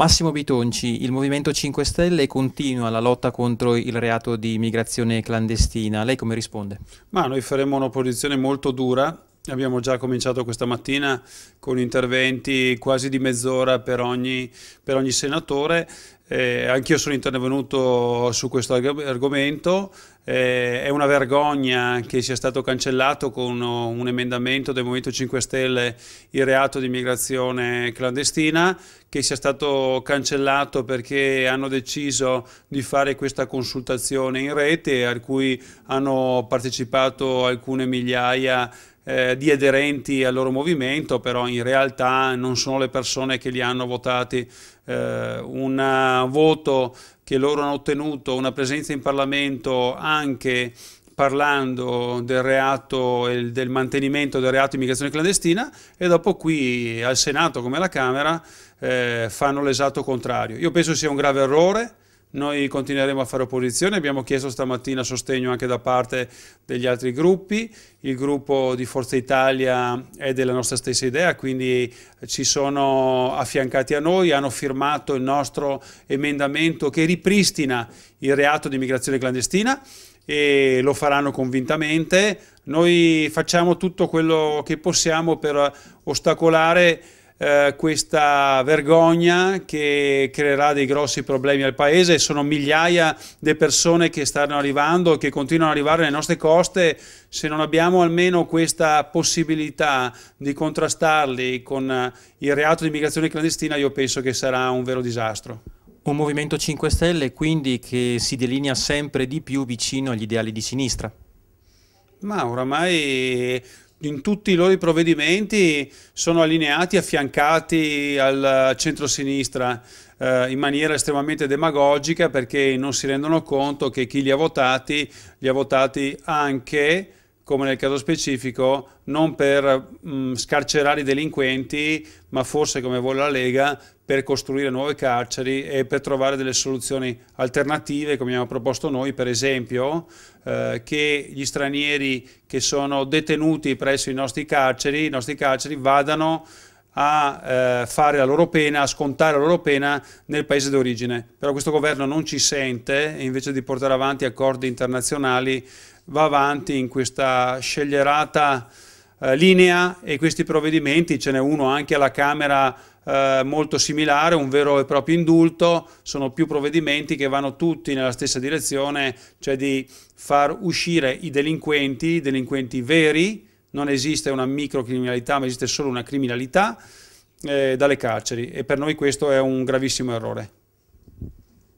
Massimo Bitonci, il Movimento 5 Stelle continua la lotta contro il reato di immigrazione clandestina. Lei come risponde? Ma noi faremo un'opposizione molto dura Abbiamo già cominciato questa mattina con interventi quasi di mezz'ora per, per ogni, senatore. Eh, anch'io sono intervenuto su questo argomento. Eh, è una vergogna che sia stato cancellato con un emendamento del Movimento 5 Stelle il reato di immigrazione clandestina, che sia stato cancellato perché hanno deciso di fare questa consultazione in rete a cui hanno partecipato alcune migliaia eh, di aderenti al loro movimento, però in realtà non sono le persone che li hanno votati. Eh, un eh, voto che loro hanno ottenuto, una presenza in Parlamento anche parlando del reato e del mantenimento del reato di immigrazione clandestina e dopo qui al Senato come alla Camera eh, fanno l'esatto contrario. Io penso sia un grave errore, noi continueremo a fare opposizione, abbiamo chiesto stamattina sostegno anche da parte degli altri gruppi, il gruppo di Forza Italia è della nostra stessa idea, quindi ci sono affiancati a noi, hanno firmato il nostro emendamento che ripristina il reato di immigrazione clandestina e lo faranno convintamente. Noi facciamo tutto quello che possiamo per ostacolare eh, questa vergogna che creerà dei grossi problemi al paese. Sono migliaia le persone che stanno arrivando e che continuano ad arrivare alle nostre coste. Se non abbiamo almeno questa possibilità di contrastarli con eh, il reato di immigrazione clandestina, io penso che sarà un vero disastro. Un Movimento 5 Stelle quindi che si delinea sempre di più vicino agli ideali di sinistra. Ma oramai in tutti i loro provvedimenti sono allineati, affiancati al centro-sinistra eh, in maniera estremamente demagogica perché non si rendono conto che chi li ha votati li ha votati anche come nel caso specifico, non per mh, mm, scarcerare i delinquenti, ma forse come vuole la Lega, per costruire nuove carceri e per trovare delle soluzioni alternative, come abbiamo proposto noi, per esempio, eh, che gli stranieri che sono detenuti presso i nostri carceri, i nostri carceri vadano a eh, fare la loro pena, a scontare la loro pena nel paese d'origine. Però questo governo non ci sente invece di portare avanti accordi internazionali va avanti in questa sceglierata eh, linea e questi provvedimenti, ce n'è uno anche alla Camera eh, molto similare, un vero e proprio indulto, sono più provvedimenti che vanno tutti nella stessa direzione, cioè di far uscire i delinquenti, i delinquenti veri, non esiste una microcriminalità ma esiste solo una criminalità, eh, dalle carceri e per noi questo è un gravissimo errore.